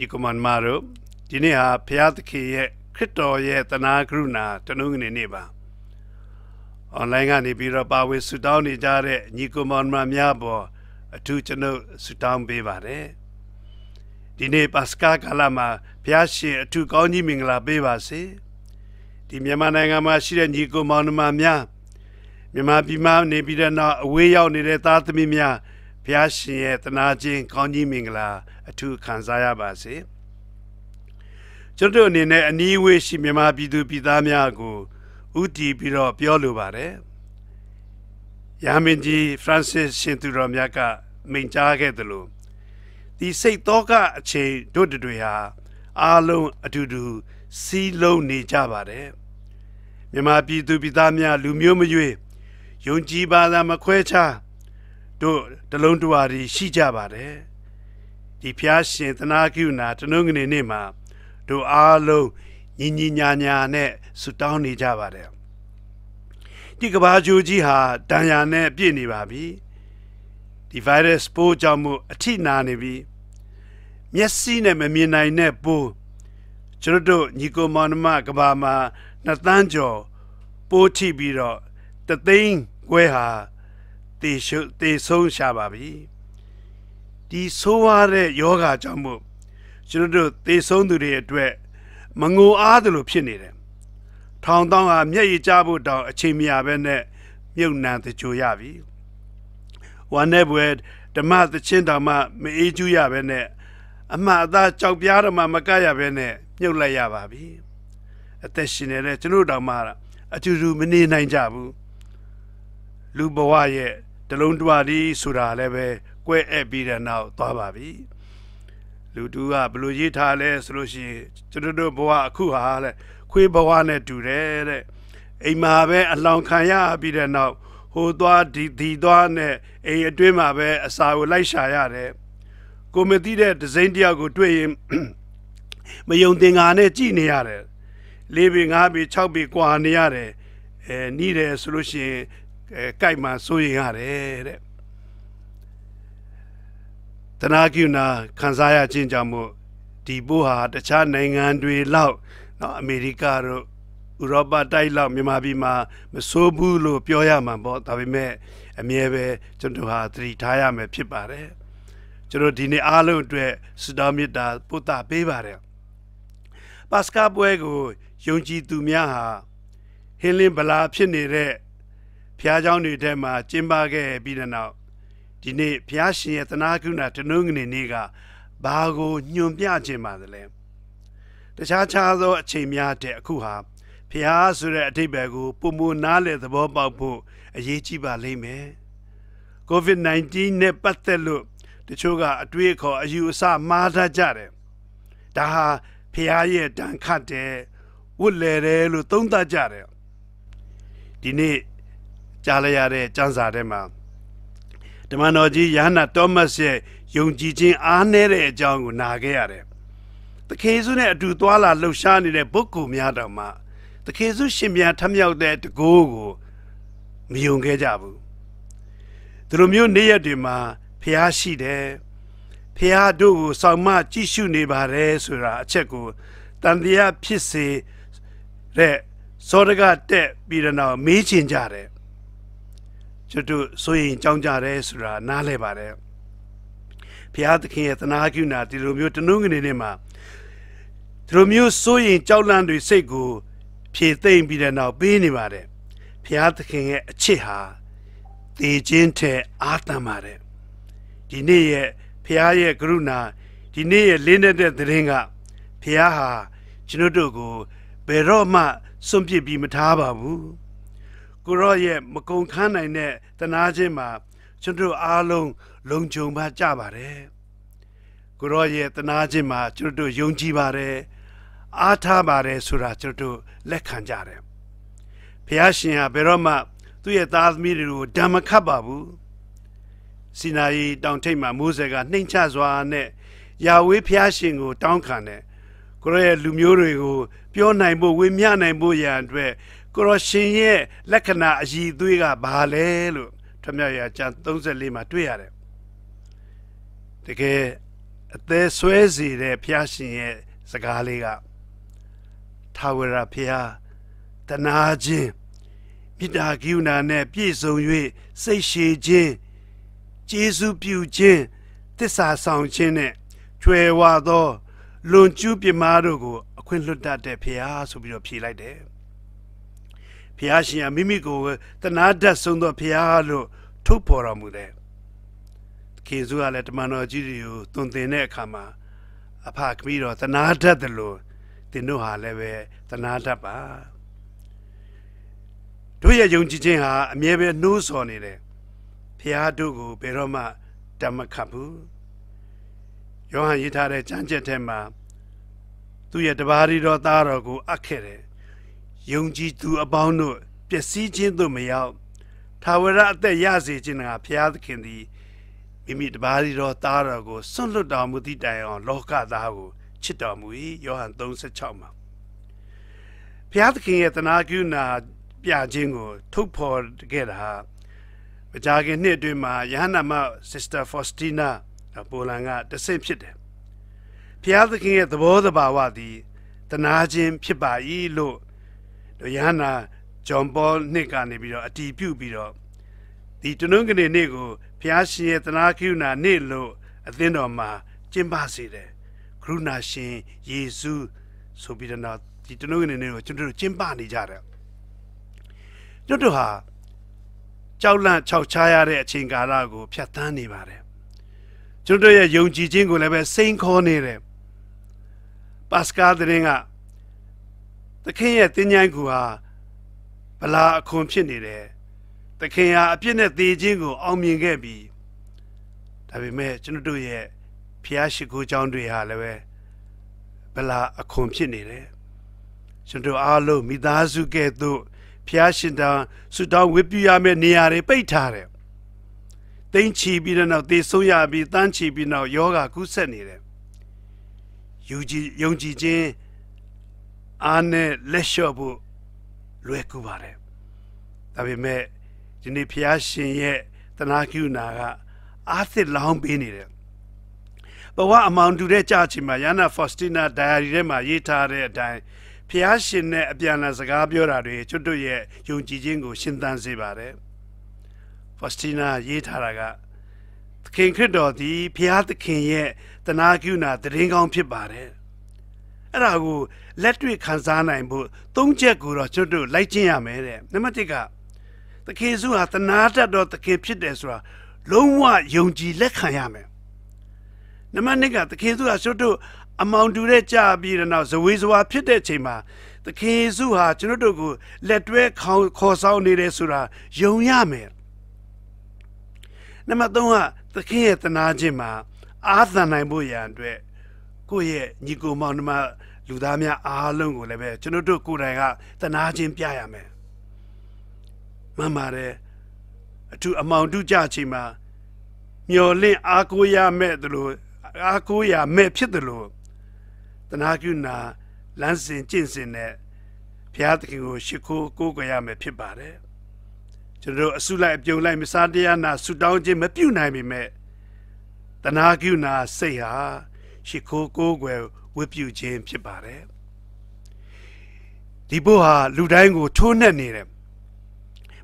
ဒီကမန်မာတို့ဒီနေ့ဟာဘုရားသခင်ရဲ့ခရစ်တော်ရဲ့တနာကရုဏာတနုငနေနေ့ပါအွန်လိုင်းကနေပြီးတော့ပါဝင်ဆူတောင်းနေကြတဲ့ညီကမန်မာများပေါ်အထူးကျွန်ုပ်ဆူတောင်းပေးပါတယ်ဒီနေ့ပါစကာကာလမှာဘုရားရှင်အထူးကောင်းကြီးမင်္ဂလာပေးပါစေဒီမြန်မာနိုင်ငံမှာရှိတဲ့ညီကမန်မာများမြန်မာပြည်မှာနေပြီးတဲ့နောက်အဝေးရောက်နေတဲ့သားသမီးများဘုရားရှင်ရဲ့တနာခြင်းကောင်းကြီးမင်္ဂလာအထူးခံစားရပါစေကျွန်တော်အနေနဲ့အနည်းဝေးရှိမြန်မာပြည်သူပြည်သားများကိုဥတီပြီးတော့ပြောလိုပါတယ်ရာမင်ကြီးဖရန်စစ်ရှင်သူတော်မြတ်ကမိန့်ကြားခဲ့သလိုဒီစိတ်တော့ကအချိန်တို့တွေဟာအားလုံးအတူတူစီးလုံးနေကြပါတယ်မြန်မာပြည်သူပြည်သားများလူမျိုးမရွေးယုံကြည်ပါသာမခွဲခြားတို့တလုံးတဝါဒီရှိကြပါတယ်ဒီဖျားရှင် သနာကိူနာတနုငနေနေ့မှာတို့အားလုံးညီညီညာညာနဲ့ဆုတောင်းနေကြပါတယ်ဒီကဘာဂျူကြီးဟာတန်ရာနဲ့ပြည့်နေပါပြီဒီ virus ပိုးကြောင့်မို့အထိနာနေပြီမျက်စိနဲ့မမြင်နိုင်တဲ့ပိုးကျွန်တို့ညီကိုမောင်မကဘာမှာနှစ်တန်းကျော်ပိုးထိပြီးတော့တသိန်းခွဲဟာတေရှုတေဆုံးရှာပါပြီဒီဆိုးရတဲ့ယောဂါကြောင့်မို့ကျွန်တော်တို့တေဆုံးသူတွေအတွက်မငိုအားသလိုဖြစ်နေတယ်ထောင်တောင်းဟာမျက်ရည်ကျဖို့တောင်အချိန်မရဘဲနဲ့မြုပ်နှံတကြိုရပြီဝမ်းနဲ့ပွဲဓမ္မသချင်းတော်မှမအေးကျူးရပဲနဲ့အမှားအသားကြောက်ပြားတော်မှမကရပဲနဲ့မြုပ်လိုက်ရပါပြီအသက်ရှင်နေတဲ့ကျွန်တော်တော်မှအတူတူမနေနိုင်ကြဘူးလူဘဝရဲ့တလုံးတွာဒီဆိုတာလည်းပဲကွဲအဲ့ပြီးတဲ့နောက်သွားပါပြီလူတူကဘလို့ရေးထားလဲဆိုလို့ရှိရင်ကျွန်တော်တို့ဘဝအခုဟာလဲခွေးဘဝနဲ့တူတယ်တဲ့အိမ်မှာပဲအလောင်းခံရပြီးတဲ့နောက်ဟိုသွားဒီဒီသွားနဲ့အိမ်အတွင်းမှာပဲအစာကိုလိုက်ရှာရတယ်ကိုမသိတဲ့ဒဇိန်တယောက်ကိုတွေ့ရင်မယုံသင်္ကာနဲ့ကြည်နေရတယ်၄ပေ၅ပေ၆ပေกว่าနေရတယ်အဲနီးတယ်ဆိုလို့ရှိရင်ကြိုက်မှစိုးရင်ရတယ်တဲ့တနာကိနာခံစားရခြင်းကြောင့်မို့ဒီပို့ဟာ တခြားနိုင်ငံတွေလောက်နော်အမေရိကတို့ဥရောပတိုက်လောက်မြန်မာပြည်မှာမဆိုးဘူးလို့ပြောရမှာပေါ့ဒါပေမဲ့အမြဲပဲကျွန်တော်ဟာသတိထားရမယ်ဖြစ်ပါတယ်ကျွန်တော်ဒီနေ့အားလုံးအတွက်စတောမြတ်တာပို့တာပေးပါတယ်ပါစကာပွဲကိုယုံကြည်သူများဟာဟင်းလင်းဗလာဖြစ်နေတဲ့ဘုရားကျောင်းတွေထဲမှာကျင်းပခဲ့ပြီးတဲ့နောက်ဒီနေ့ဘုရားရှင်ရဲ့သနာကုဏတနုငနေနေ့ကဘာကိုညွန်ပြခြင်းပါသလဲတခြားခြားသော အချိန်များတဲ့အခုဟာဘုရားဆိုတဲ့အထိပ္ပယ်ကိုပုံမနားလေသဘောပေါက်ဖို့အရေးကြီးပါလိမ့်မယ် COVID-19 နဲ့ပတ်သက်လို့တချို့ကအတွေးခေါ်အယူအဆမှားတတ်ကြတယ်ဒါဟာဖះရဲ့တန်ခတ်တယ်ဝတ်လေတယ်လို့သုံးသပ်ကြတယ်ဒီနေ့ကြားလိုက်ရတဲ့စံစာထဲမှာဓမ္မတော်ကြီးယဟနာတောမတ်ရဲ့ယုံကြည်ခြင်းအားနည်းတဲ့အကြောင်းကိုနာခဲ့ရတယ်။သခေဆုနဲ့အတူသွာလာလှုပ်ရှားနေတဲ့ပုဂ္ဂိုလ်များတော်မှာသခေဆုရှင်ပြန်ထမြောက်တဲ့တကိုးကိုမယုံခဲ့ကြဘူး။သူတို့မျိုးနေရက်တွေမှာဖျားရှိတယ်။ဖျားတို့ကိုဆောင်မကြည့်ရှုနေပါတယ်ဆိုတာအချက်ကိုတန်တရားဖြစ်စေတဲ့သောရကတက်ပြီးတော့မေးချင်ကြတယ်ကျွန်တော်စိုးရင်ကြောင်းကြတယ်ဆိုတာနားလဲပါတယ်ဘုရားသခင်ရဲ့သနာကုဏဒီလိုမျိုးတနုငနေနဲ့မှာဒီလိုမျိုးစိုးရင်ကြောက်လန့်တွေစိတ်ကိုဖြေသိမ့်ပြီးတဲ့နောက်ပေးနေပါတယ်ဘုရားသခင်ရဲ့အချစ်ဟာတည်ခြင်းထက်အာသန်ပါတယ်ဒီနေ့ရဲ့ဘုရားရဲ့ကရုဏာဒီနေ့ရဲ့လင်းတဲ့သတင်းကဘုရားဟာကျွန်တို့ကိုဘယ်တော့မှစွန့်ပစ်ပြီးမထားပါဘူးကိုရော့ရဲ့မကုံခန်းနိုင်တဲ့တနာခြင်းမှာကျွန်တို့အားလုံးလုံခြုံပါကြပါတယ်ကိုရော့ရဲ့တနာခြင်းမှာကျွန်တို့ယုံကြည်ပါတယ်အားထားပါတယ်ဆိုတာကျွန်တို့လက်ခံကြတယ်ဘုရားရှင်ကဘယ်တော့မှ သူ့ရဲ့သားသမီးတွေကိုဓမ္မခတ်ပါဘူးစီနာရီတောင်ထိပ်မှာမိုးဆက်ကနှိမ်ချစွာနဲ့ယာဝေးဘုရားရှင်ကိုတောင်းခံတယ်ကိုရော့ရဲ့လူမျိုးတွေကိုပြောနိုင်ဖို့ဝေမျှနိုင်ဖို့ရန်အတွက်ကိုရရှင်ရဲ့လက္ခဏာအည်သွေးကဘာလဲလို့ထမြောက်ရာကျမ်း34မှာတွေ့ရတယ်တကယ်အသေးဆွဲစီတဲ့ဘုရားရှင်ရဲ့စကားလေးကထာဝရဘုရားတနာခြင်းမေတ္တာကရုဏာနဲ့ပြည့်စုံ၍စိတ်ရှည်ခြင်းကျေးဇူးပြုခြင်းတစ္ဆာဆောင်ခြင်းနဲ့ကြွယ်ဝသောလွန်ကျူးပြမာတို့ကိုအခွင့်လွတ်တတ်တဲ့ဘုရားဆိုပြီးတော့ဖြေလိုက်တယ်ဖျားရှင်ကမိမိကိုယ်ကိုတနာတတ်ဆုံးသောဖျားလို့ထုတ်ဖော်တော်မူတယ်ခေစုကလည်းတမန်တော်ကြီးတွေကိုသွန်သင်တဲ့အခါမှာအဖခမီးတော်တနာတတ်တယ်လို့သင်တို့ဟာလည်းပဲတနာတတ်ပါတို့ရဲ့ယုံကြည်ခြင်းဟာအမြဲပဲနှိုးဆော်နေတယ်ဖျားတို့ကိုဘယ်တော့မှတမခတ်ဘူးယောဟန်ရေးထားတဲ့ကျမ်းချက်ထဲမှာသူ့ရဲ့တပါးရီတော်သားတော်ကိုအပ်ခဲ့တယ်ယုံကြည်သူအပေါင်းတို့ပျက်စီးခြင်းသို့မရောက်ထာဝရအသက်ရစေခြင်းငါဘုရားသခင်သည်မိမိတပါးတော်သားတော်ကိုစွန့်လွတ်တော်မူသည့်တိုင်အောင်လောကသားကိုချစ်တော်မူ၏ယောဟန်3:16မှာဘုရားသခင်ရဲ့တနာကုဏပြခြင်းကို ထုတ်ဖော်ခဲ့တာဟာမကြာခင်နှစ်အတွင်းမှာယဟန္နာမ Sister Faustina ပိုလန်ကတဆင့်ဖြစ်တယ်ဘုရားသခင်ရဲ့သဘောတဘာဝသည်တနာခြင်းဖြစ်ပါ၏လို့ယဟနာဂျွန်ပေါနှစ်ကနေပြီးတော့အတီးပြုတ်ပြီးတော့ဒီတနုံကနေနေ့ကိုဘုရားရှင်ရဲ့တနာကိရုဏာနေ့လို့အသင်းတော်မှာကျင်းပစေတယ်ကရုဏာရှင်ယေရှုဆိုပြီးတော့ဒီတနုံကနေနေ့ကိုကျွန်တော်တို့ကျင်းပနေကြတယ်ကျွန်တော်ဟာကြောက်လန့်ခြောက်ခြားရတဲ့အချိန်ကာလကို ဖြတ်သန်းနေပါတယ်ကျွန်တော်ရဲ့ယုံကြည်ခြင်းကိုလည်းပဲစိန်ခေါ်နေတယ်ပါစကာသတင်းကခင်ရဲ့တင်းញိုင်းကူဟာဗလာအခွန်ဖြစ်နေတယ်သခင်ဟာအပြစ်နဲ့သေခြင်းကို အောင်မြင်ခဲ့ပြီဒါပေမဲ့ကျွန်တို့ရဲ့ဖျားရှိခိုးကြောင်းတွေဟာလည်းပဲဗလာအခွန်ဖြစ်နေတယ်ကျွန်တို့အားလုံးမိသားစုကဲ့သို့ဖျားရှင်တန်ဆုတောင်းဝတ်ပြုရမယ့်နေရာတွေပိတ်ထားတယ်တိမ့်ချီပြီးတဲ့နောက်သေဆုံးရပြီးတန်းချီပြီးနောက်ယောဂါကူးဆက်နေတယ်ယူကြည်ယုံကြည်ခြင်းအားနဲ့လက်လျှော့ဖို့လွယ်ကူပါတယ်ဒါပေမဲ့ဒီနေ့ဖျားရှင်ရဲ့တနာကိူနာကအားသစ်လောင်းပေးနေတယ်ဘဝအမောင်တူတဲ့ကြာချိန်မှာယာနာဖော့စတီနာဒိုင်ယာရီထဲမှာရေးထားတဲ့အတိုင်းဖျားရှင်နဲ့အပြန်အလှန်စကားပြောတာတွေကျွတ်တို့ရဲ့ယုံကြည်ခြင်းကိုရှင်သန်စေပါတယ်ဖော့စတီနာရေးထားတာကသခင်ခရစ်တော်သည်ဖျားသခင်ရဲ့တနာကိူနာ တရင်ကောင်းဖြစ်ပါတယ်အဲ့ဒါကိုလက်တွေ့ခံစားနိုင်ဖို့သုံးချက်ကိုတော့ကျွတ်တို့လိုက်ကျင့်ရမယ်တဲ့နံပါတ်1ကသခင်စုဟာတနာတတ်တော့သခင်ဖြစ်တယ်ဆိုတာလုံးဝယုံကြည်လက်ခံရမယ်နံပါတ်2ကသခင်စုဟာကျွတ်တို့အမောင်တူတဲ့ကြာပြီးတဲ့နောက်ဇဝေဇဝါဖြစ်တဲ့အချိန်မှာသခင်စုဟာကျွန်တော်တို့ကိုလက်တွဲခေါ်ဆောင်နေတယ်ဆိုတာယုံရမယ်နံပါတ်3ကသခင်ရဲ့တနာခြင်းမှာ အာသန်နိုင်ဖို့ရန်အတွက်ကိုယ့်ရဲ့ညီကိုမောင်နှမလူသားများအားလုံးကိုလည်းပဲကျွန်တော်တို့ကိုယ်တိုင်ကတနာချင်းပြရမယ်မှန်ပါတယ်အထူးအမောင်တုကြချိန်မှာမျော်လင့်အားကိုးရမဲ့သလိုအားကိုးရမဲ့ဖြစ်သလိုတနာကုဏလမ်းစဉ်ကျင့်စဉ်နဲ့ဘုရားသခင်ကိုရှိခိုးကိုးကွယ်ရမယ်ဖြစ်ပါတယ်ကျွန်တော်အဆုလိုက်အပြုံလိုက်မစားတရားနာဆူတောင်းခြင်းမပြုနိုင်ပေမဲ့တနာကုဏစိတ်ဟာရှ िख ိုးကိုးကွယ်ဝတ်ပြုခြင်းဖြစ်ပါတယ်ဒီဘုဟာလူတိုင်းကိုထိုးနှက်နေတယ်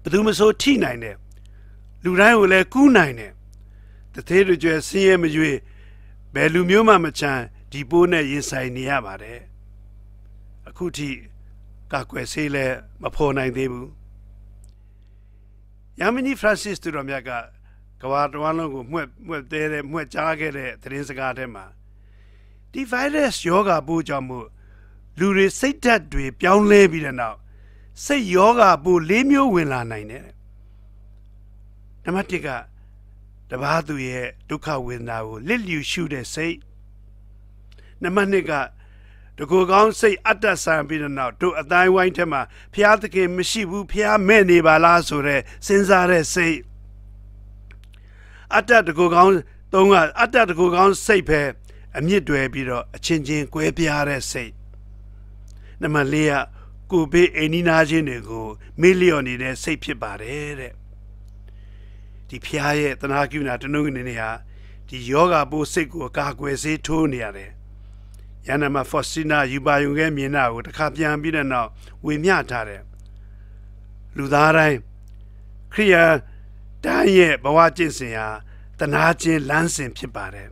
ဘသူမဆိုထိနိုင်တယ်လူတိုင်းကိုလည်းကူးနိုင်တယ်တသေးတကြွယ်ဆင်းရဲမရွေ့ဘယ်လူမျိုးမှမချမ်းဒီပိုးနဲ့ရင်ဆိုင်နေရပါတယ်အခုထိကာကွယ်ဆေးလည်းမဖော်နိုင်သေးဘူးယမနီဖရန်စစ်သူတော်မြတ်ကကဘာတော်လုံးကိုမှွက်မှွက်သေးတယ်မှွက်ကြားခဲ့တဲ့သတင်းစကားထဲမှာဒီ virus ယောဂါပိုးကြောင့်မို့လူတွေစိတ်ဓာတ်တွေပြောင်းလဲပြီးတဲ့နောက်စိတ်ယောဂါပိုး၄မျိုးဝင်လာနိုင်တယ်နံပါတ်၁ကတပားသူရဲ့ဒုက္ခဝေဒနာကိုလစ်လျူရှုတဲ့စိတ်နံပါတ်2ကတကူကောင်း စိတ်အတ္တဆံပြီးတဲ့နောက်တို့အတိုင်းဝိုင်းထဲမှာဘုရားသခင်မရှိဘူးဘုရားမဲ့နေပါလားဆိုတဲ့စဉ်းစားတဲ့စိတ်အတ္တတကူကောင်းသုံးကအတ္တတကူကောင်းစိတ်ပဲအမြင့်တွယ်ပြီးတော့အချင်းချင်းကွဲပြားတဲ့စိတ်နံပါတ်၄ကကိုဘေးအိမ်နီးနားချင်းတွေကိုမေ့လျော့နေတဲ့စိတ်ဖြစ်ပါတယ်တဲ့ဒီဖျားရဲ့တနာကိနာတနုငနေနေဟာဒီယောဂပိုးစိတ်ကိုအကာအကွယ်ဆေးထိုးနေရတယ်ယန္နမဖော့စီနာယူပါယုံခဲ့မြင်တာကိုတစ်ခါပြန်ပြီးတဲ့နောက်ဝေမျှထားတယ်လူသားတိုင်းခရိယာတန်းရဲ့ဘဝကျင့်စဉ်ဟာတနာခြင်းလမ်းစဉ်ဖြစ်ပါတယ်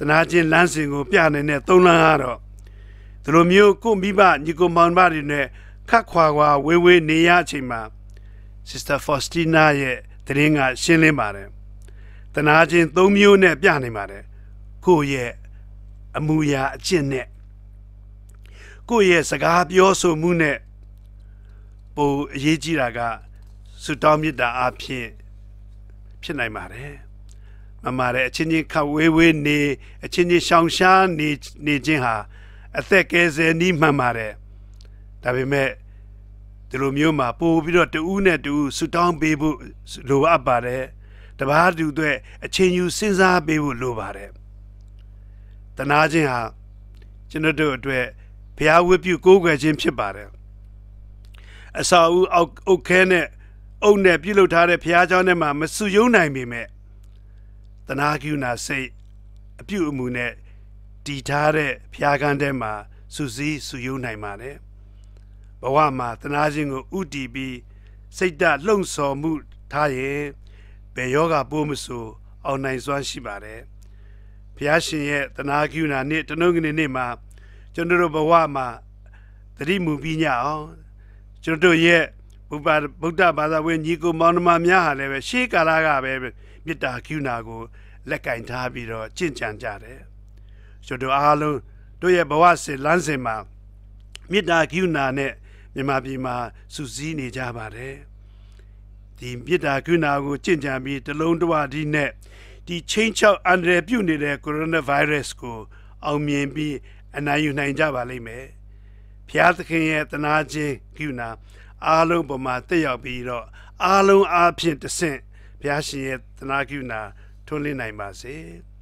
တနာချင်းလမ်းစဉ်ကိုပြနေတဲ့သုံးလမ်းကတော့ဒီလိုမျိုးကိုမိဘညီကိုမောင်မတွေနဲ့ခတ်ခွာခွာဝေးဝေးနေရအချိန်မှာ Sister Faustina ရဲ့တရင်ကရှင်းလင်းပါတယ်။တနာချင်းသုံးမျိုးနဲ့ပြနေပါတယ်။ကိုယ့်ရဲ့အမူအရာအကျင့်နဲ့ကိုယ့်ရဲ့စကားပြောဆိုမှုနဲ့ပိုအရေးကြီးတာကဆုတောင်းမြတ်တာအဖြစ်ဖြစ်နိုင်ပါတယ်။မမာတဲ့အချင်းချင်းခဝေးဝေးနေအချင်းချင်းရှောင်ရှားနေနေခြင်းဟာအသက်ကယ်ဆယ်နီးမှန်ပါတယ်ဒါပေမဲ့ဒီလိုမျိုးမှာပို့ပြီးတော့တူးနဲ့တူးဆူတောင်းပေးဖို့လိုအပ်ပါတယ်တပားတူအတွက်အချင်းယူစဉ်းစားပေးဖို့လိုပါတယ်တနာခြင်းဟာကျွန်တော်တို့အတွက်ဘုရားဝိပုကိုးကွယ်ခြင်းဖြစ်ပါတယ်အစာဦးအောက်အုတ်ခဲနဲ့အုတ်နဲ့ပြုလုပ်ထားတဲ့ဘုရားကျောင်းထဲမှာမစုယုံနိုင်ပေမဲ့တနာကရုဏာစိတ်အပြုအမူနဲ့တည်ထားတဲ့ဖျားကန်းထဲမှာစုစည်းစုယုံနိုင်ပါတယ်ဘဝမှာတနာခြင်းကို ဥတီပြီးစိတ်ဓာတ်လှုံ့ဆော်မှုထားရင်ဘယ်ယောဂပိုးမဆိုအောင်နိုင်စွမ်းရှိပါတယ်ဘုရားရှင်ရဲ့တနာကရုဏာနေ့တနုံငနေ့နေ့မှာကျွန်တော်တို့ဘဝမှာတတိမူပြီးညအောင်ကျွန်တော်တို့ရဲ့ဘုရားဗုဒ္ဓဘာသာဝင်ညီကိုမောင်နှမများဟာလည်းပဲရှေးကာလကပဲမေတ္တာကရုဏာကို လက်ကင်ထားပြီးတော့ကြင်ကြံကြတယ်ကျွန်တော်အားလုံးတို့ရဲ့ဘဝစစ်လမ်းစဉ်မှာမေတ္တာကရုဏာနဲ့မြန်မာပြည်မှာစုစည်းနေကြပါတယ်ဒီမေတ္တာကရုဏာကိုကြင်ကြံပြီးတလုံးတဝဒီနဲ့ဒီချင်းချောက်အန္တရာယ်ပြုနေတဲ့ကိုရိုနာဗိုင်းရပ်စ်ကိုအောင်မြင်ပြီး အနိုင်ယူနိုင်ကြပါလိမ့်မယ်ဘုရားသခင်ရဲ့တနာခြင်းကရုဏာအားလုံးပေါ်မှာတက်ရောက်ပြီးတော့အားလုံးအားဖြင့်တဆင့်ဘုရားရှင်ရဲ့တနာကုဏထွန်းလင်းနိုင်ပါစေ။